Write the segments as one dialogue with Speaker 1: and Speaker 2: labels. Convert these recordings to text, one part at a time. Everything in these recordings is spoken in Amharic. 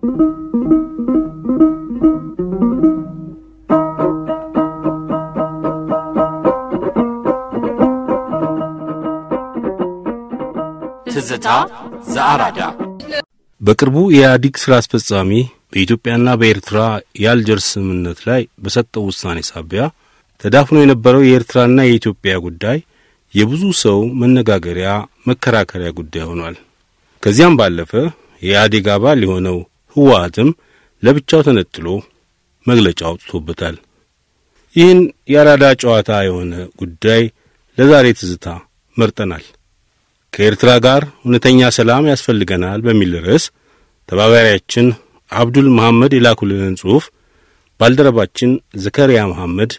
Speaker 1: ትዝታ ዘአራዳ
Speaker 2: በቅርቡ የኢህአዲግ ስራ አስፈጻሚ በኢትዮጵያና በኤርትራ የአልጀርስ ስምምነት ላይ በሰጠው ውሳኔ ሳቢያ ተዳፍኖ የነበረው የኤርትራና የኢትዮጵያ ጉዳይ የብዙ ሰው መነጋገሪያ፣ መከራከሪያ ጉዳይ ሆኗል። ከዚያም ባለፈ የኢህአዴግ አባል የሆነው ህወሓትም ለብቻው ተነጥሎ መግለጫ አውጥቶበታል። ይህን የአራዳ ጨዋታ የሆነ ጉዳይ ለዛሬ ትዝታ መርጠናል። ከኤርትራ ጋር እውነተኛ ሰላም ያስፈልገናል በሚል ርዕስ ተባባሪያችን አብዱል መሐመድ የላኩልንን ጽሑፍ ባልደረባችን ዘከሪያ መሐመድ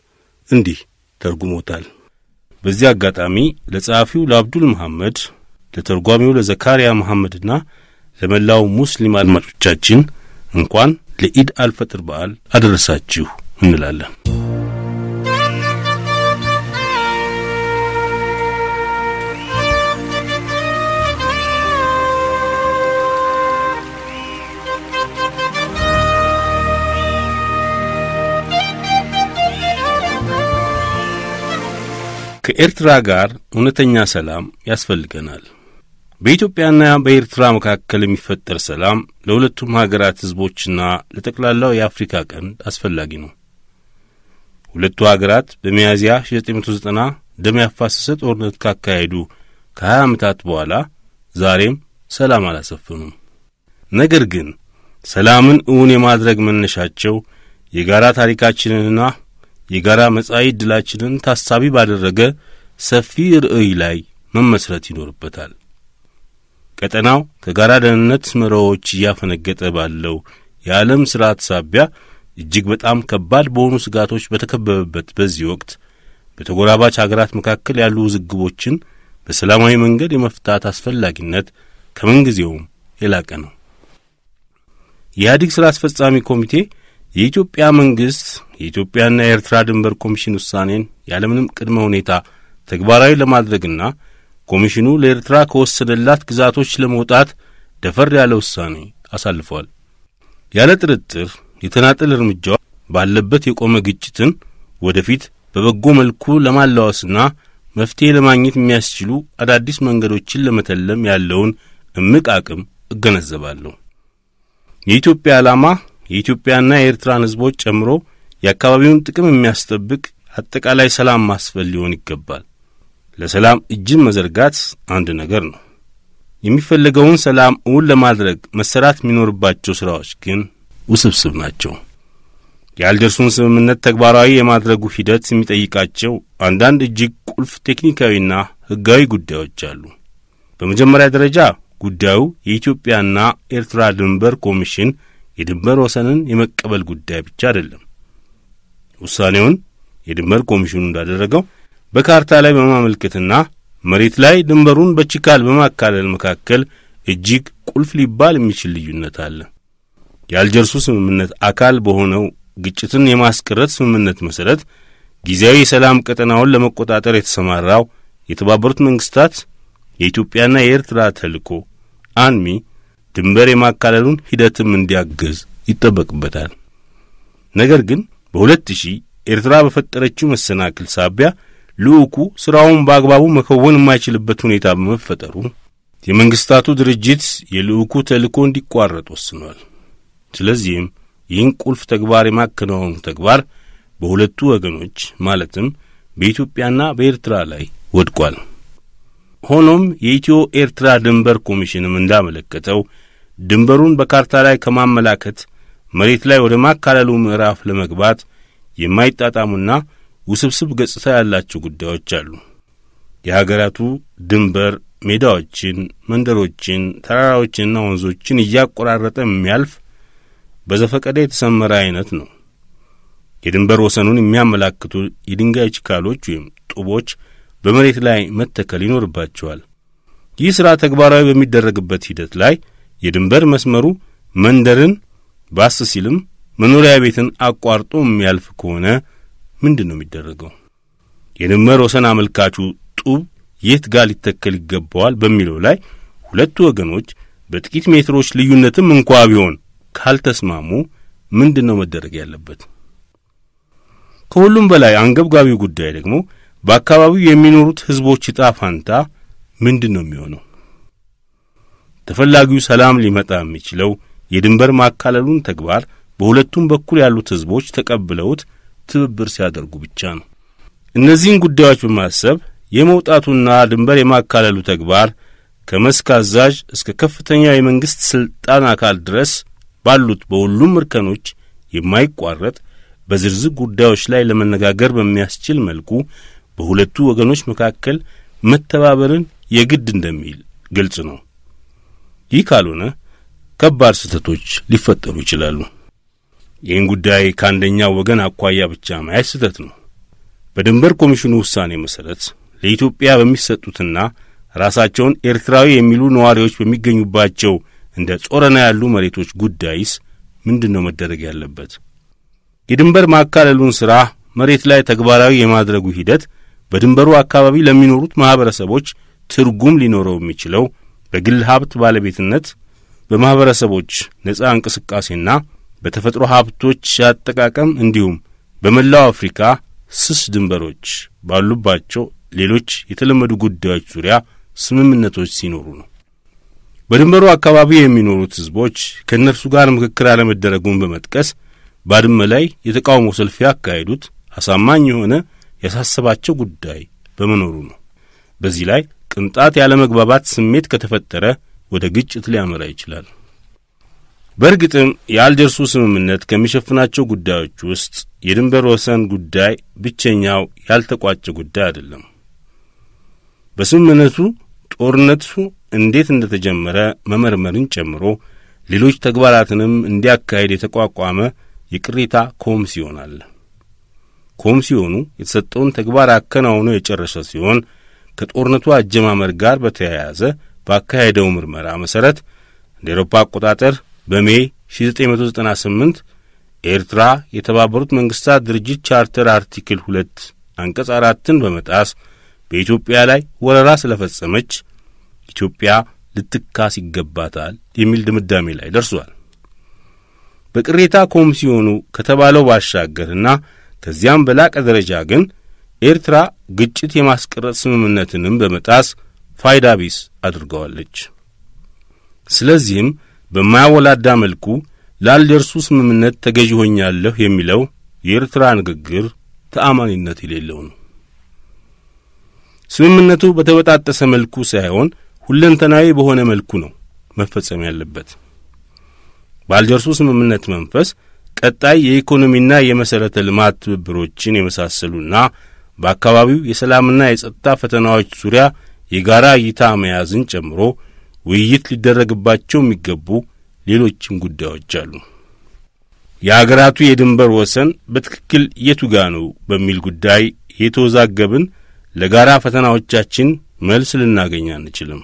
Speaker 2: እንዲህ ተርጉሞታል። በዚህ አጋጣሚ ለጸሐፊው ለአብዱል መሐመድ፣ ለተርጓሚው ለዘካሪያ መሐመድና ለመላው ሙስሊም አድማጮቻችን እንኳን ለኢድ አልፈጥር በዓል አደረሳችሁ እንላለን። ከኤርትራ ጋር እውነተኛ ሰላም ያስፈልገናል። በኢትዮጵያና በኤርትራ መካከል የሚፈጠር ሰላም ለሁለቱም ሀገራት ሕዝቦችና ለጠቅላላው የአፍሪካ ቀንድ አስፈላጊ ነው። ሁለቱ ሀገራት በሚያዝያ 1990 ደም ያፋሰሰ ጦርነት ካካሄዱ ከ20 ዓመታት በኋላ ዛሬም ሰላም አላሰፈኑም። ነገር ግን ሰላምን እውን የማድረግ መነሻቸው የጋራ ታሪካችንንና የጋራ መጻኢ ዕድላችንን ታሳቢ ባደረገ ሰፊ ርዕይ ላይ መመስረት ይኖርበታል። ቀጠናው ከጋራ ደህንነት መርሆዎች እያፈነገጠ ባለው የዓለም ስርዓት ሳቢያ እጅግ በጣም ከባድ በሆኑ ስጋቶች በተከበበበት በዚህ ወቅት በተጎራባች ሀገራት መካከል ያሉ ውዝግቦችን በሰላማዊ መንገድ የመፍታት አስፈላጊነት ከምንጊዜውም የላቀ ነው። የኢህአዲግ ሥራ አስፈጻሚ ኮሚቴ የኢትዮጵያ መንግሥት የኢትዮጵያና የኤርትራ ድንበር ኮሚሽን ውሳኔን ያለምንም ቅድመ ሁኔታ ተግባራዊ ለማድረግና ኮሚሽኑ ለኤርትራ ከወሰደላት ግዛቶች ለመውጣት ደፈር ያለ ውሳኔ አሳልፏል። ያለ ጥርጥር የተናጠል እርምጃ ባለበት የቆመ ግጭትን ወደፊት በበጎ መልኩ ለማላወስና መፍትሔ ለማግኘት የሚያስችሉ አዳዲስ መንገዶችን ለመተለም ያለውን እምቅ አቅም እገነዘባለሁ። የኢትዮጵያ ዓላማ የኢትዮጵያና የኤርትራን ሕዝቦች ጨምሮ የአካባቢውን ጥቅም የሚያስጠብቅ አጠቃላይ ሰላም ማስፈል ሊሆን ይገባል። ለሰላም እጅን መዘርጋት አንድ ነገር ነው። የሚፈለገውን ሰላም እውን ለማድረግ መሰራት የሚኖርባቸው ሥራዎች ግን ውስብስብ ናቸው። የአልጀርሱን ስምምነት ተግባራዊ የማድረጉ ሂደት የሚጠይቃቸው አንዳንድ እጅግ ቁልፍ ቴክኒካዊና ሕጋዊ ጉዳዮች አሉ። በመጀመሪያ ደረጃ ጉዳዩ የኢትዮጵያና ኤርትራ ድንበር ኮሚሽን የድንበር ወሰንን የመቀበል ጉዳይ ብቻ አይደለም። ውሳኔውን የድንበር ኮሚሽኑ እንዳደረገው በካርታ ላይ በማመልከትና መሬት ላይ ድንበሩን በችካል በማካለል መካከል እጅግ ቁልፍ ሊባል የሚችል ልዩነት አለ። የአልጀርሱ ስምምነት አካል በሆነው ግጭትን የማስቀረት ስምምነት መሠረት ጊዜያዊ የሰላም ቀጠናውን ለመቆጣጠር የተሰማራው የተባበሩት መንግሥታት የኢትዮጵያና የኤርትራ ተልዕኮ አንሚ ድንበር የማካለሉን ሂደትም እንዲያግዝ ይጠበቅበታል። ነገር ግን በሁለት ሺህ ኤርትራ በፈጠረችው መሰናክል ሳቢያ ልዑኩ ሥራውን በአግባቡ መከወን የማይችልበት ሁኔታ በመፈጠሩ የመንግሥታቱ ድርጅት የልዑኩ ተልእኮ እንዲቋረጥ ወስኗል። ስለዚህም ይህን ቁልፍ ተግባር የማከናወኑ ተግባር በሁለቱ ወገኖች ማለትም በኢትዮጵያና በኤርትራ ላይ ወድቋል። ሆኖም የኢትዮ ኤርትራ ድንበር ኮሚሽንም እንዳመለከተው ድንበሩን በካርታ ላይ ከማመላከት መሬት ላይ ወደ ማካለሉ ምዕራፍ ለመግባት የማይጣጣሙና ውስብስብ ገጽታ ያላቸው ጉዳዮች አሉ። የሀገራቱ ድንበር ሜዳዎችን፣ መንደሮችን፣ ተራራዎችንና ወንዞችን እያቆራረጠ የሚያልፍ በዘፈቀደ የተሰመረ አይነት ነው። የድንበር ወሰኑን የሚያመላክቱ የድንጋይ ችካሎች ወይም ጡቦች በመሬት ላይ መተከል ይኖርባቸዋል። ይህ ሥራ ተግባራዊ በሚደረግበት ሂደት ላይ የድንበር መስመሩ መንደርን ባስ ሲልም መኖሪያ ቤትን አቋርጦ የሚያልፍ ከሆነ ምንድን ነው የሚደረገው? የንመር ወሰን አመልካቹ ጡብ የት ጋር ሊተከል ይገባዋል በሚለው ላይ ሁለቱ ወገኖች በጥቂት ሜትሮች ልዩነትም እንኳ ቢሆን ካልተስማሙ ምንድን ነው መደረግ ያለበት? ከሁሉም በላይ አንገብጋቢው ጉዳይ ደግሞ በአካባቢው የሚኖሩት ሕዝቦች ዕጣ ፋንታ ምንድን ነው የሚሆነው? ተፈላጊው ሰላም ሊመጣ የሚችለው የድንበር ማካለሉን ተግባር በሁለቱም በኩል ያሉት ሕዝቦች ተቀብለውት ትብብር ሲያደርጉ ብቻ ነው። እነዚህን ጉዳዮች በማሰብ የመውጣቱና ድንበር የማካለሉ ተግባር ከመስክ አዛዥ እስከ ከፍተኛው የመንግሥት ሥልጣን አካል ድረስ ባሉት በሁሉም እርከኖች የማይቋረጥ በዝርዝር ጉዳዮች ላይ ለመነጋገር በሚያስችል መልኩ በሁለቱ ወገኖች መካከል መተባበርን የግድ እንደሚል ግልጽ ነው። ይህ ካልሆነ ከባድ ስህተቶች ሊፈጠሩ ይችላሉ። ይህን ጉዳይ ከአንደኛ ወገን አኳያ ብቻ ማየት ስህተት ነው። በድንበር ኮሚሽኑ ውሳኔ መሠረት ለኢትዮጵያ በሚሰጡትና ራሳቸውን ኤርትራዊ የሚሉ ነዋሪዎች በሚገኙባቸው እንደ ጾረና ያሉ መሬቶች ጉዳይስ ምንድን ነው መደረግ ያለበት? የድንበር ማካለሉን ሥራ መሬት ላይ ተግባራዊ የማድረጉ ሂደት በድንበሩ አካባቢ ለሚኖሩት ማኅበረሰቦች ትርጉም ሊኖረው የሚችለው በግል ሀብት ባለቤትነት በማኅበረሰቦች ነጻ እንቅስቃሴና በተፈጥሮ ሀብቶች አጠቃቀም እንዲሁም በመላው አፍሪካ ስስ ድንበሮች ባሉባቸው ሌሎች የተለመዱ ጉዳዮች ዙሪያ ስምምነቶች ሲኖሩ ነው። በድንበሩ አካባቢ የሚኖሩት ሕዝቦች ከእነርሱ ጋር ምክክር አለመደረጉን በመጥቀስ ባድመ ላይ የተቃውሞ ሰልፍ ያካሄዱት አሳማኝ የሆነ ያሳሰባቸው ጉዳይ በመኖሩ ነው። በዚህ ላይ ቅንጣት ያለመግባባት ስሜት ከተፈጠረ ወደ ግጭት ሊያመራ ይችላል። በእርግጥም የአልጀርሱ ስምምነት ከሚሸፍናቸው ጉዳዮች ውስጥ የድንበር ወሰን ጉዳይ ብቸኛው ያልተቋጨ ጉዳይ አይደለም። በስምምነቱ ጦርነቱ እንዴት እንደተጀመረ መመርመርን ጨምሮ ሌሎች ተግባራትንም እንዲያካሄድ የተቋቋመ የቅሬታ ኮሚስዮን አለ። ኮሚስዮኑ የተሰጠውን ተግባር አከናውኖ የጨረሰ ሲሆን ከጦርነቱ አጀማመር ጋር በተያያዘ ባካሄደው ምርመራ መሠረት እንደ ኤሮፓ አቆጣጠር በሜይ 998 ኤርትራ የተባበሩት መንግስታት ድርጅት ቻርተር አርቲክል 2 አንቀጽ አራትን በመጣስ በኢትዮጵያ ላይ ወረራ ስለፈጸመች ኢትዮጵያ ልትካስ ይገባታል የሚል ድምዳሜ ላይ ደርሷል። በቅሬታ ኮሚሲዮኑ ከተባለው ባሻገርና ከዚያም በላቀ ደረጃ ግን ኤርትራ ግጭት የማስቀረጥ ስምምነትንም በመጣስ ፋይዳ ቢስ አድርገዋለች። ስለዚህም በማያወላዳ መልኩ ላልደርሱ ስምምነት ተገዥ ሆኛለሁ የሚለው የኤርትራ ንግግር ተአማኒነት የሌለው ነው። ስምምነቱ በተበጣጠሰ መልኩ ሳይሆን ሁለንተናዊ በሆነ መልኩ ነው መፈጸም ያለበት። በአልጀርሱ ስምምነት መንፈስ ቀጣይ የኢኮኖሚና የመሠረተ ልማት ትብብሮችን የመሳሰሉና በአካባቢው የሰላምና የጸጥታ ፈተናዎች ዙሪያ የጋራ እይታ መያዝን ጨምሮ ውይይት ሊደረግባቸው የሚገቡ ሌሎችም ጉዳዮች አሉ። የአገራቱ የድንበር ወሰን በትክክል የቱ ጋ ነው በሚል ጉዳይ የተወዛገብን ለጋራ ፈተናዎቻችን መልስ ልናገኝ አንችልም።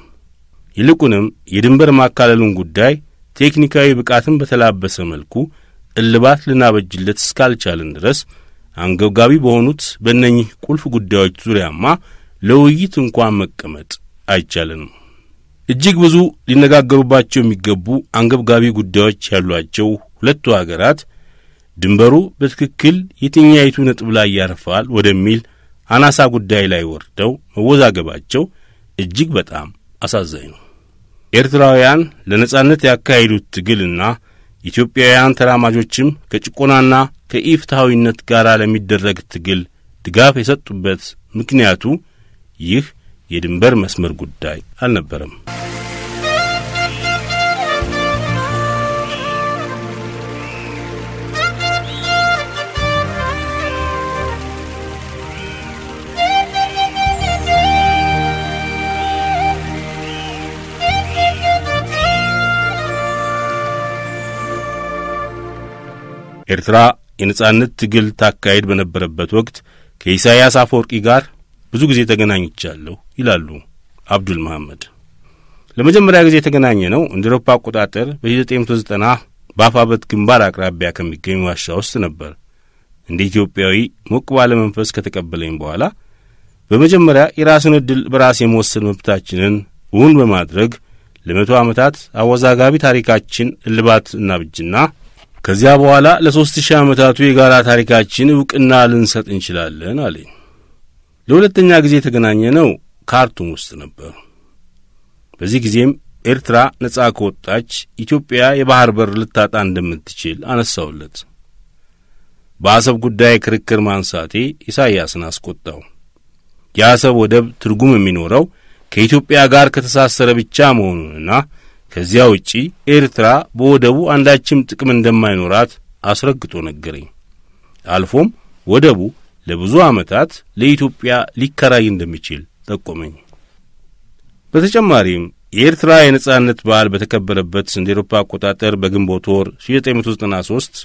Speaker 2: ይልቁንም የድንበር ማካለሉን ጉዳይ ቴክኒካዊ ብቃትን በተላበሰ መልኩ እልባት ልናበጅለት እስካልቻልን ድረስ አንገብጋቢ በሆኑት በእነኚህ ቁልፍ ጉዳዮች ዙሪያማ ለውይይት እንኳን መቀመጥ አይቻልንም። እጅግ ብዙ ሊነጋገሩባቸው የሚገቡ አንገብጋቢ ጉዳዮች ያሏቸው ሁለቱ አገራት ድንበሩ በትክክል የትኛይቱ ነጥብ ላይ ያርፋል ወደሚል አናሳ ጉዳይ ላይ ወርደው መወዛገባቸው እጅግ በጣም አሳዛኝ ነው። ኤርትራውያን ለነጻነት ያካሄዱት ትግልና ኢትዮጵያውያን ተራማጆችም ከጭቆናና ከኢፍትሐዊነት ጋር ለሚደረግ ትግል ድጋፍ የሰጡበት ምክንያቱ ይህ የድንበር መስመር ጉዳይ አልነበረም። ኤርትራ የነጻነት ትግል ታካሄድ በነበረበት ወቅት ከኢሳያስ አፈወርቂ ጋር ብዙ ጊዜ ተገናኝቻለሁ ይላሉ አብዱል መሐመድ። ለመጀመሪያ ጊዜ የተገናኘ ነው እንደ ኤሮፓ አቆጣጠር በ1990 በአፋበት ግንባር አቅራቢያ ከሚገኝ ዋሻ ውስጥ ነበር። እንደ ኢትዮጵያዊ ሞቅ ባለ መንፈስ ከተቀበለኝ በኋላ በመጀመሪያ የራስን ዕድል በራስ የመወሰን መብታችንን እውን በማድረግ ለመቶ ዓመታት አወዛጋቢ ታሪካችን እልባት እናብጅና ከዚያ በኋላ ለሦስት ሺህ ዓመታቱ የጋራ ታሪካችን ዕውቅና ልንሰጥ እንችላለን አለኝ። ለሁለተኛ ጊዜ የተገናኘ ነው ካርቱም ውስጥ ነበር። በዚህ ጊዜም ኤርትራ ነጻ ከወጣች ኢትዮጵያ የባሕር በር ልታጣ እንደምትችል አነሳውለት። በአሰብ ጉዳይ ክርክር ማንሳቴ ኢሳይያስን አስቆጣው። የአሰብ ወደብ ትርጉም የሚኖረው ከኢትዮጵያ ጋር ከተሳሰረ ብቻ መሆኑንና ከዚያ ውጪ ኤርትራ በወደቡ አንዳችም ጥቅም እንደማይኖራት አስረግጦ ነገረኝ። አልፎም ወደቡ ለብዙ ዓመታት ለኢትዮጵያ ሊከራይ እንደሚችል ጠቆመኝ። በተጨማሪም የኤርትራ የነጻነት በዓል በተከበረበት እንደ ኤሮፓ አቆጣጠር በግንቦት ወር 1993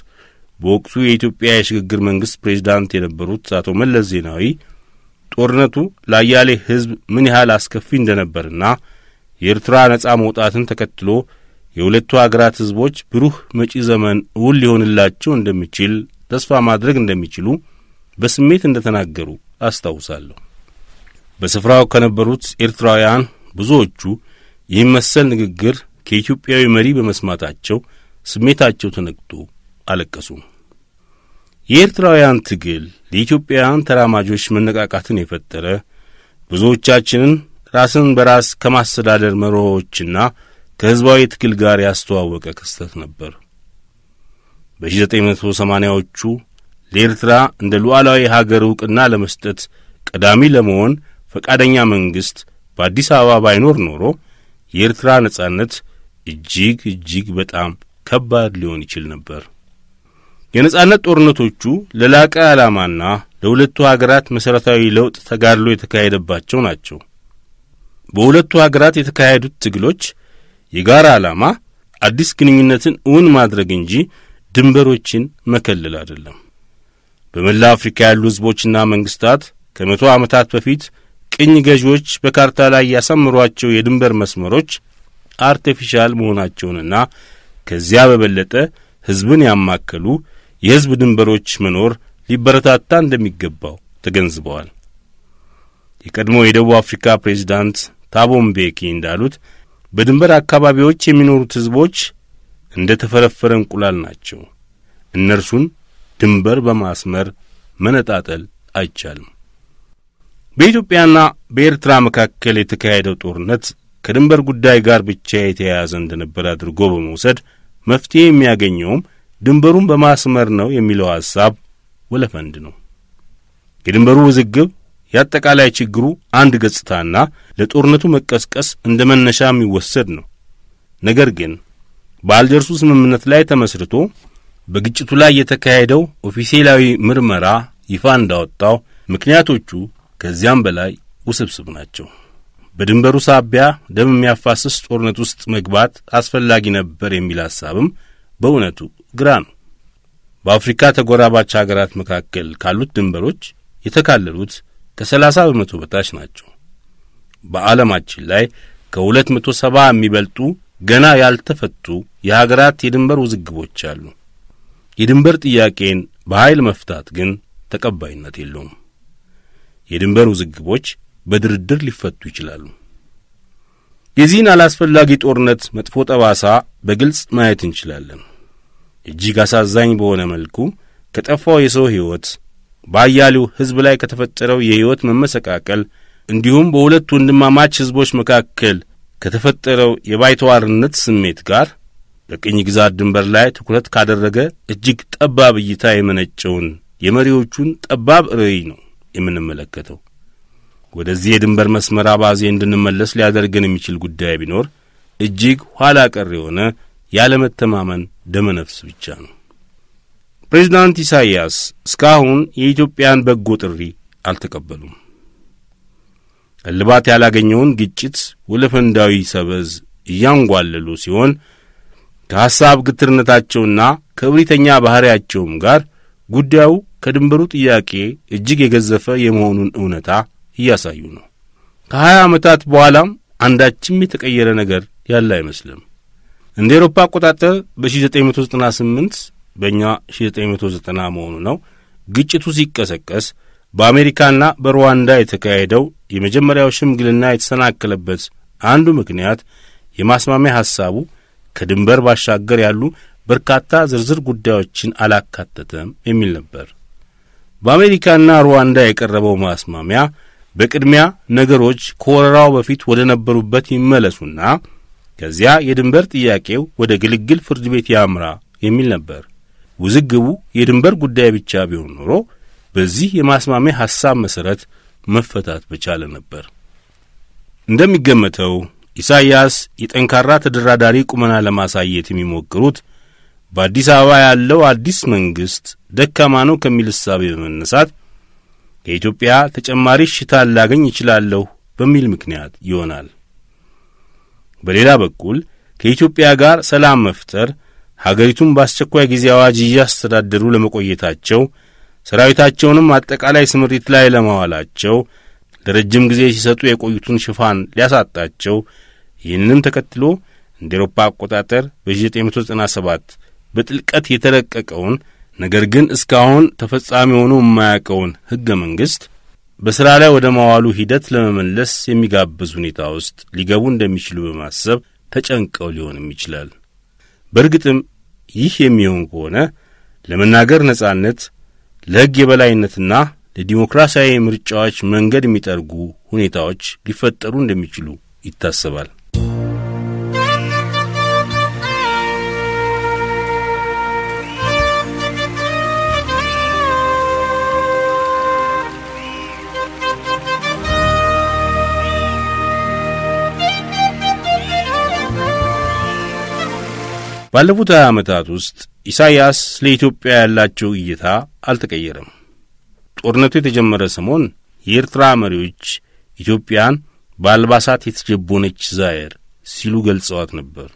Speaker 2: በወቅቱ የኢትዮጵያ የሽግግር መንግሥት ፕሬዚዳንት የነበሩት አቶ መለስ ዜናዊ ጦርነቱ ለአያሌ ሕዝብ ምን ያህል አስከፊ እንደነበርና የኤርትራ ነጻ መውጣትን ተከትሎ የሁለቱ አገራት ህዝቦች ብሩህ መጪ ዘመን እውን ሊሆንላቸው እንደሚችል ተስፋ ማድረግ እንደሚችሉ በስሜት እንደ ተናገሩ አስታውሳለሁ። በስፍራው ከነበሩት ኤርትራውያን ብዙዎቹ ይህም መሰል ንግግር ከኢትዮጵያዊ መሪ በመስማታቸው ስሜታቸው ተነግቶ አለቀሱ። የኤርትራውያን ትግል ለኢትዮጵያውያን ተራማጆች መነቃቃትን የፈጠረ ብዙዎቻችንን ራስን በራስ ከማስተዳደር መርሆዎችና ከሕዝባዊ ትግል ጋር ያስተዋወቀ ክስተት ነበር። በ1980ዎቹ ለኤርትራ እንደ ሉዓላዊ ሀገር ዕውቅና ለመስጠት ቀዳሚ ለመሆን ፈቃደኛ መንግሥት በአዲስ አበባ ባይኖር ኖሮ የኤርትራ ነጻነት እጅግ እጅግ በጣም ከባድ ሊሆን ይችል ነበር። የነጻነት ጦርነቶቹ ለላቀ ዓላማና ለሁለቱ አገራት መሠረታዊ ለውጥ ተጋድሎ የተካሄደባቸው ናቸው። በሁለቱ ሀገራት የተካሄዱት ትግሎች የጋራ ዓላማ አዲስ ግንኙነትን እውን ማድረግ እንጂ ድንበሮችን መከለል አይደለም። በመላ አፍሪካ ያሉ ሕዝቦችና መንግሥታት ከመቶ ዓመታት በፊት ቅኝ ገዢዎች በካርታ ላይ ያሰምሯቸው የድንበር መስመሮች አርቲፊሻል መሆናቸውንና ከዚያ በበለጠ ሕዝብን ያማከሉ የሕዝብ ድንበሮች መኖር ሊበረታታ እንደሚገባው ተገንዝበዋል። የቀድሞ የደቡብ አፍሪካ ፕሬዚዳንት ታቦምቤኪ እንዳሉት በድንበር አካባቢዎች የሚኖሩት ሕዝቦች እንደ ተፈረፈረ እንቁላል ናቸው። እነርሱን ድንበር በማስመር መነጣጠል አይቻልም። በኢትዮጵያና በኤርትራ መካከል የተካሄደው ጦርነት ከድንበር ጉዳይ ጋር ብቻ የተያያዘ እንደነበር አድርጎ በመውሰድ መፍትሔ የሚያገኘውም ድንበሩን በማስመር ነው የሚለው ሐሳብ ወለፈንድ ነው። የድንበሩ ውዝግብ የአጠቃላይ ችግሩ አንድ ገጽታና ለጦርነቱ መቀስቀስ እንደ መነሻ የሚወሰድ ነው። ነገር ግን በአልጀርሱ ስምምነት ላይ ተመስርቶ በግጭቱ ላይ የተካሄደው ኦፊሴላዊ ምርመራ ይፋ እንዳወጣው ምክንያቶቹ ከዚያም በላይ ውስብስብ ናቸው። በድንበሩ ሳቢያ ደም የሚያፋስስ ጦርነት ውስጥ መግባት አስፈላጊ ነበር የሚል ሐሳብም በእውነቱ ግራ ነው። በአፍሪካ ተጎራባች አገራት መካከል ካሉት ድንበሮች የተካለሉት ከሰላሳ በመቶ በታች ናቸው። በዓለማችን ላይ ከሁለት መቶ ሰባ የሚበልጡ ገና ያልተፈቱ የሀገራት የድንበር ውዝግቦች አሉ። የድንበር ጥያቄን በኃይል መፍታት ግን ተቀባይነት የለውም። የድንበር ውዝግቦች በድርድር ሊፈቱ ይችላሉ። የዚህን አላስፈላጊ ጦርነት መጥፎ ጠባሳ በግልጽ ማየት እንችላለን። እጅግ አሳዛኝ በሆነ መልኩ ከጠፋው የሰው ሕይወት በአያሌው ሕዝብ ላይ ከተፈጠረው የሕይወት መመሰቃቀል እንዲሁም በሁለት ወንድማማች ሕዝቦች መካከል ከተፈጠረው የባይተዋርነት ስሜት ጋር በቅኝ ግዛት ድንበር ላይ ትኩረት ካደረገ እጅግ ጠባብ እይታ የመነጨውን የመሪዎቹን ጠባብ ርዕይ ነው የምንመለከተው። ወደዚህ የድንበር መስመር አባዜ እንድንመለስ ሊያደርገን የሚችል ጉዳይ ቢኖር እጅግ ኋላ ቀር የሆነ ያለመተማመን ደመነፍስ ብቻ ነው። ፕሬዚዳንት ኢሳይያስ እስካሁን የኢትዮጵያን በጎ ጥሪ አልተቀበሉም። እልባት ያላገኘውን ግጭት ወደ ፈንዳዊ ሰበዝ እያንጓለሉ ሲሆን ከሐሳብ ግትርነታቸውና ከእብሪተኛ ባሕሪያቸውም ጋር ጉዳዩ ከድንበሩ ጥያቄ እጅግ የገዘፈ የመሆኑን እውነታ እያሳዩ ነው። ከሀያ ዓመታት በኋላም አንዳችም የተቀየረ ነገር ያለ አይመስልም። እንደ ኤሮፓ አቆጣጠር በ1998 በእኛ 990 መሆኑ ነው። ግጭቱ ሲቀሰቀስ በአሜሪካና በሩዋንዳ የተካሄደው የመጀመሪያው ሽምግልና የተሰናከለበት አንዱ ምክንያት የማስማሚያ ሐሳቡ ከድንበር ባሻገር ያሉ በርካታ ዝርዝር ጉዳዮችን አላካተተም የሚል ነበር። በአሜሪካና ሩዋንዳ የቀረበው ማስማሚያ በቅድሚያ ነገሮች ከወረራው በፊት ወደ ነበሩበት ይመለሱና ከዚያ የድንበር ጥያቄው ወደ ግልግል ፍርድ ቤት ያምራ የሚል ነበር። ውዝግቡ የድንበር ጉዳይ ብቻ ቢሆን ኖሮ በዚህ የማስማሚያ ሐሳብ መሠረት መፈታት በቻለ ነበር። እንደሚገመተው ኢሳይያስ የጠንካራ ተደራዳሪ ቁመና ለማሳየት የሚሞክሩት በአዲስ አበባ ያለው አዲስ መንግሥት ደካማ ነው ከሚል እሳቤ በመነሳት ከኢትዮጵያ ተጨማሪ ሽታ ላገኝ እችላለሁ በሚል ምክንያት ይሆናል። በሌላ በኩል ከኢትዮጵያ ጋር ሰላም መፍጠር ሀገሪቱን በአስቸኳይ ጊዜ አዋጅ እያስተዳደሩ ለመቆየታቸው ሰራዊታቸውንም አጠቃላይ ስምሪት ላይ ለማዋላቸው ለረጅም ጊዜ ሲሰጡ የቆዩትን ሽፋን ሊያሳጣቸው ይህንንም ተከትሎ እንደ ኤሮፓ አቆጣጠር በ1997 በጥልቀት የተረቀቀውን ነገር ግን እስካሁን ተፈጻሚ ሆኖ የማያውቀውን ሕገ መንግሥት በሥራ ላይ ወደ ማዋሉ ሂደት ለመመለስ የሚጋብዝ ሁኔታ ውስጥ ሊገቡ እንደሚችሉ በማሰብ ተጨንቀው ሊሆንም ይችላል። በእርግጥም ይህ የሚሆን ከሆነ ለመናገር ነጻነት፣ ለሕግ የበላይነትና ለዲሞክራሲያዊ ምርጫዎች መንገድ የሚጠርጉ ሁኔታዎች ሊፈጠሩ እንደሚችሉ ይታሰባል። ባለፉት ሀያ ዓመታት ውስጥ ኢሳይያስ ለኢትዮጵያ ያላቸው እይታ አልተቀየረም። ጦርነቱ የተጀመረ ሰሞን የኤርትራ መሪዎች ኢትዮጵያን በአልባሳት የተጀቦነች ዛየር ሲሉ ገልጸዋት ነበር።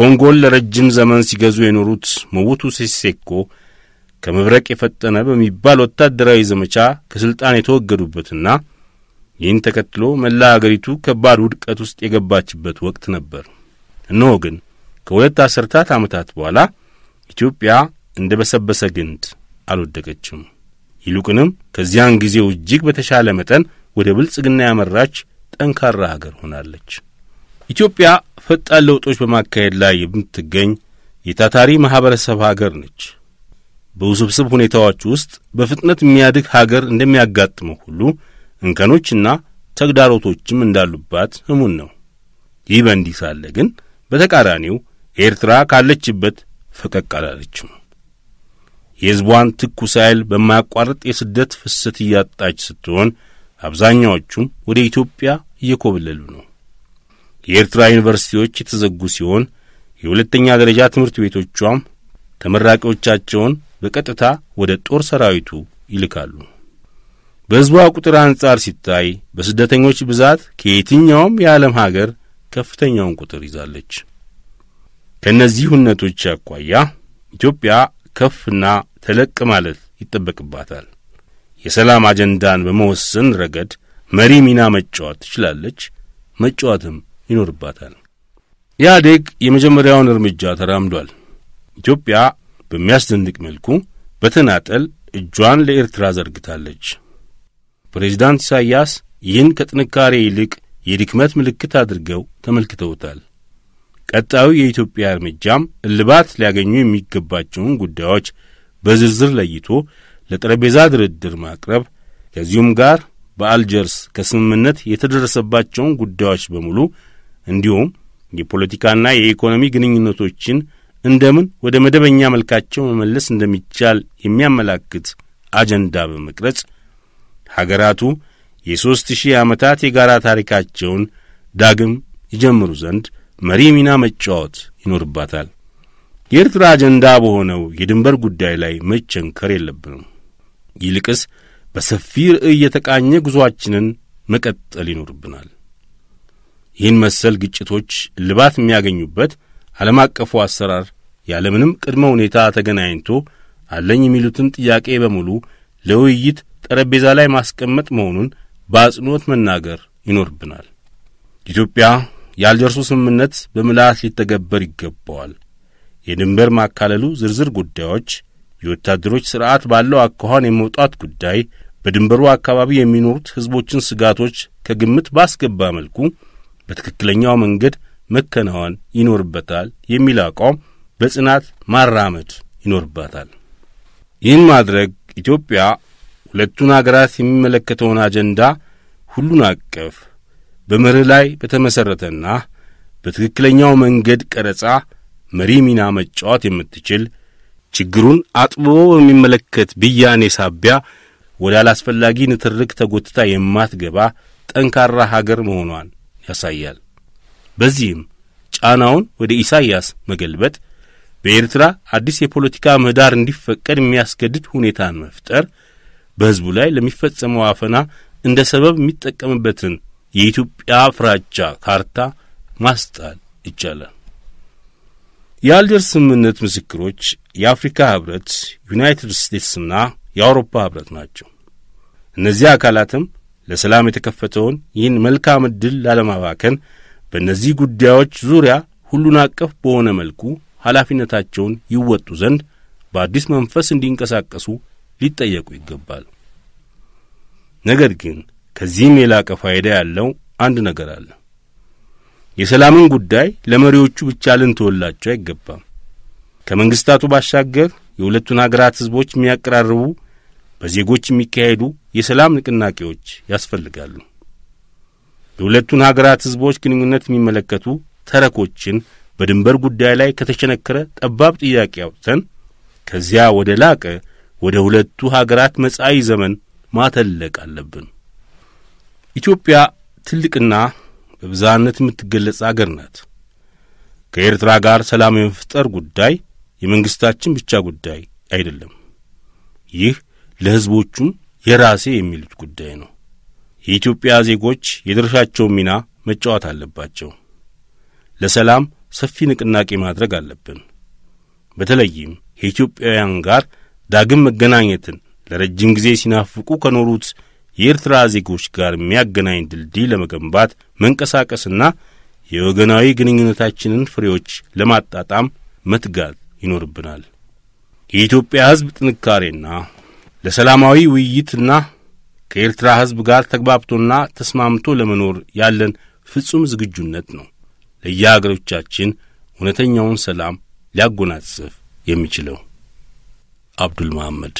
Speaker 2: ኮንጎን ለረጅም ዘመን ሲገዙ የኖሩት መውቱ ሴሴኮ ከመብረቅ የፈጠነ በሚባል ወታደራዊ ዘመቻ ከሥልጣን የተወገዱበትና ይህን ተከትሎ መላ አገሪቱ ከባድ ውድቀት ውስጥ የገባችበት ወቅት ነበር። እነሆ ግን ከሁለት አስርታት ዓመታት በኋላ ኢትዮጵያ እንደ በሰበሰ ግንድ አልወደቀችም። ይልቁንም ከዚያን ጊዜው እጅግ በተሻለ መጠን ወደ ብልጽግና ያመራች ጠንካራ ሀገር ሆናለች። ኢትዮጵያ ፈጣን ለውጦች በማካሄድ ላይ የምትገኝ የታታሪ ማኅበረሰብ ሀገር ነች። በውስብስብ ሁኔታዎች ውስጥ በፍጥነት የሚያድግ ሀገር እንደሚያጋጥመው ሁሉ እንከኖችና ተግዳሮቶችም እንዳሉባት እሙን ነው። ይህ በእንዲህ ሳለ ግን በተቃራኒው ኤርትራ ካለችበት ፈቀቅ አላለችም። የሕዝቧን ትኩስ ኃይል በማያቋርጥ የስደት ፍሰት እያጣች ስትሆን አብዛኛዎቹም ወደ ኢትዮጵያ እየኮበለሉ ነው። የኤርትራ ዩኒቨርሲቲዎች የተዘጉ ሲሆን የሁለተኛ ደረጃ ትምህርት ቤቶቿም ተመራቂዎቻቸውን በቀጥታ ወደ ጦር ሰራዊቱ ይልካሉ። በሕዝቧ ቁጥር አንጻር ሲታይ በስደተኞች ብዛት ከየትኛውም የዓለም ሀገር ከፍተኛውን ቁጥር ይዛለች። ከእነዚህ ሁነቶች አኳያ ኢትዮጵያ ከፍና ተለቅ ማለት ይጠበቅባታል። የሰላም አጀንዳን በመወሰን ረገድ መሪ ሚና መጫወት ትችላለች፣ መጫወትም ይኖርባታል። ኢህአዴግ የመጀመሪያውን እርምጃ ተራምዷል። ኢትዮጵያ በሚያስደንቅ መልኩ በተናጠል እጇን ለኤርትራ ዘርግታለች። ፕሬዚዳንት ኢሳይያስ ይህን ከጥንካሬ ይልቅ የድክመት ምልክት አድርገው ተመልክተውታል። ቀጣዩ የኢትዮጵያ እርምጃም እልባት ሊያገኙ የሚገባቸውን ጉዳዮች በዝርዝር ለይቶ ለጠረጴዛ ድርድር ማቅረብ፣ ከዚሁም ጋር በአልጀርስ ከስምምነት የተደረሰባቸውን ጉዳዮች በሙሉ እንዲሁም የፖለቲካና የኢኮኖሚ ግንኙነቶችን እንደምን ወደ መደበኛ መልካቸው መመለስ እንደሚቻል የሚያመላክት አጀንዳ በመቅረጽ ሀገራቱ የሦስት ሺህ ዓመታት የጋራ ታሪካቸውን ዳግም ይጀምሩ ዘንድ መሪ ሚና መጫወት ይኖርባታል። የኤርትራ አጀንዳ በሆነው የድንበር ጉዳይ ላይ መቸንከር የለብንም። ይልቅስ በሰፊ ርዕይ የተቃኘ ጉዞአችንን መቀጠል ይኖርብናል። ይህን መሰል ግጭቶች ልባት የሚያገኙበት ዓለም አቀፉ አሰራር ያለምንም ቅድመ ሁኔታ ተገናኝቶ አለኝ የሚሉትን ጥያቄ በሙሉ ለውይይት ጠረጴዛ ላይ ማስቀመጥ መሆኑን በአጽንኦት መናገር ይኖርብናል። ኢትዮጵያ የአልጀርሱ ስምምነት በምልአት ሊተገበር ይገባዋል። የድንበር ማካለሉ ዝርዝር ጉዳዮች፣ የወታደሮች ሥርዓት ባለው አኳኋን የመውጣት ጉዳይ፣ በድንበሩ አካባቢ የሚኖሩት ሕዝቦችን ስጋቶች ከግምት ባስገባ መልኩ በትክክለኛው መንገድ መከናወን ይኖርበታል የሚል አቋም በጽናት ማራመድ ይኖርባታል። ይህን ማድረግ ኢትዮጵያ ሁለቱን አገራት የሚመለከተውን አጀንዳ ሁሉን አቀፍ በመርህ ላይ በተመሠረተና በትክክለኛው መንገድ ቀረጻ መሪ ሚና መጫወት የምትችል ችግሩን አጥብቦ በሚመለከት ብያኔ ሳቢያ ወደ አላስፈላጊ ንትርክ ተጎትታ የማትገባ ጠንካራ ሀገር መሆኗን ያሳያል። በዚህም ጫናውን ወደ ኢሳይያስ መገልበጥ፣ በኤርትራ አዲስ የፖለቲካ ምህዳር እንዲፈቀድ የሚያስገድድ ሁኔታን መፍጠር፣ በሕዝቡ ላይ ለሚፈጸመው አፈና እንደ ሰበብ የሚጠቀምበትን የኢትዮጵያ ፍራቻ ካርታ ማስጣል ይቻላል። የአልጀር ስምምነት ምስክሮች የአፍሪካ ህብረት፣ ዩናይትድ ስቴትስና የአውሮፓ ህብረት ናቸው። እነዚህ አካላትም ለሰላም የተከፈተውን ይህን መልካም ዕድል ላለማባከን በእነዚህ ጉዳዮች ዙሪያ ሁሉን አቀፍ በሆነ መልኩ ኃላፊነታቸውን ይወጡ ዘንድ በአዲስ መንፈስ እንዲንቀሳቀሱ ሊጠየቁ ይገባል። ነገር ግን ከዚህም የላቀ ፋይዳ ያለው አንድ ነገር አለ። የሰላምን ጉዳይ ለመሪዎቹ ብቻ ልንተወላቸው አይገባም። ከመንግስታቱ ባሻገር የሁለቱን ሀገራት ሕዝቦች የሚያቀራርቡ በዜጎች የሚካሄዱ የሰላም ንቅናቄዎች ያስፈልጋሉ። የሁለቱን ሀገራት ሕዝቦች ግንኙነት የሚመለከቱ ተረኮችን በድንበር ጉዳይ ላይ ከተሸነከረ ጠባብ ጥያቄ አውጥተን ከዚያ ወደ ላቀ ወደ ሁለቱ ሀገራት መጻኢ ዘመን ማተለቅ አለብን። ኢትዮጵያ ትልቅና በብዝሃነት የምትገለጽ አገር ናት። ከኤርትራ ጋር ሰላም የመፍጠር ጉዳይ የመንግሥታችን ብቻ ጉዳይ አይደለም። ይህ ለሕዝቦቹም የራሴ የሚሉት ጉዳይ ነው። የኢትዮጵያ ዜጎች የድርሻቸውን ሚና መጫወት አለባቸው። ለሰላም ሰፊ ንቅናቄ ማድረግ አለብን። በተለይም ከኢትዮጵያውያን ጋር ዳግም መገናኘትን ለረጅም ጊዜ ሲናፍቁ ከኖሩት የኤርትራ ዜጎች ጋር የሚያገናኝ ድልድይ ለመገንባት መንቀሳቀስና የወገናዊ ግንኙነታችንን ፍሬዎች ለማጣጣም መትጋት ይኖርብናል። የኢትዮጵያ ሕዝብ ጥንካሬና ለሰላማዊ ውይይትና ከኤርትራ ሕዝብ ጋር ተግባብቶና ተስማምቶ ለመኖር ያለን ፍጹም ዝግጁነት ነው ለየአገሮቻችን እውነተኛውን ሰላም ሊያጎናጽፍ የሚችለው። አብዱል መሐመድ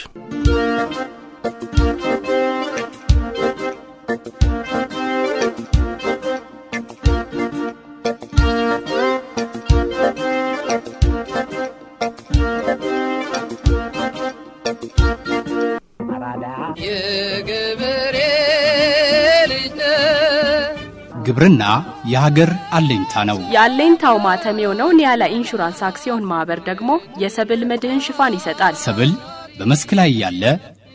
Speaker 1: ግብርና የሀገር አለኝታ ነው። የአለኝታው ማተም የሆነው ኒያላ ኢንሹራንስ አክሲዮን ማህበር ደግሞ የሰብል መድህን ሽፋን ይሰጣል። ሰብል በመስክ ላይ ያለ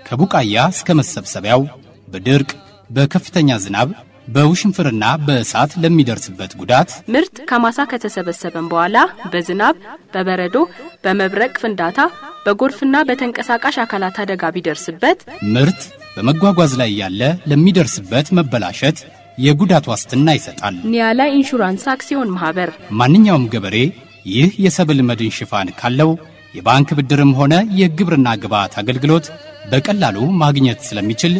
Speaker 1: ከቡቃያ እስከ መሰብሰቢያው በድርቅ በከፍተኛ ዝናብ በውሽንፍርና በእሳት ለሚደርስበት ጉዳት ምርት ከማሳ ከተሰበሰበን በኋላ በዝናብ፣ በበረዶ፣ በመብረቅ ፍንዳታ፣ በጎርፍና በተንቀሳቃሽ አካላት አደጋ ቢደርስበት ምርት በመጓጓዝ ላይ ያለ ለሚደርስበት መበላሸት የጉዳት ዋስትና ይሰጣል። ኒያላ ኢንሹራንስ አክሲዮን ማህበር ማንኛውም ገበሬ ይህ የሰብል መድን ሽፋን ካለው የባንክ ብድርም ሆነ የግብርና ግብዓት አገልግሎት በቀላሉ ማግኘት ስለሚችል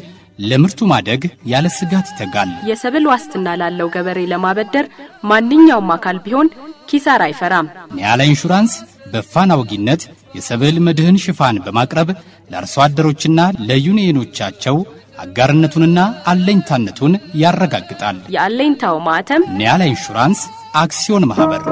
Speaker 1: ለምርቱ ማደግ ያለ ስጋት ይተጋል። የሰብል ዋስትና ላለው ገበሬ ለማበደር ማንኛውም አካል ቢሆን ኪሳራ አይፈራም። ኒያላ ኢንሹራንስ በፋና ወጊነት የሰብል መድህን ሽፋን በማቅረብ ለአርሶ አደሮችና ለዩኒየኖቻቸው አጋርነቱንና አለኝታነቱን ያረጋግጣል። የአለኝታው ማኅተም ኒያላ ኢንሹራንስ አክሲዮን ማኅበር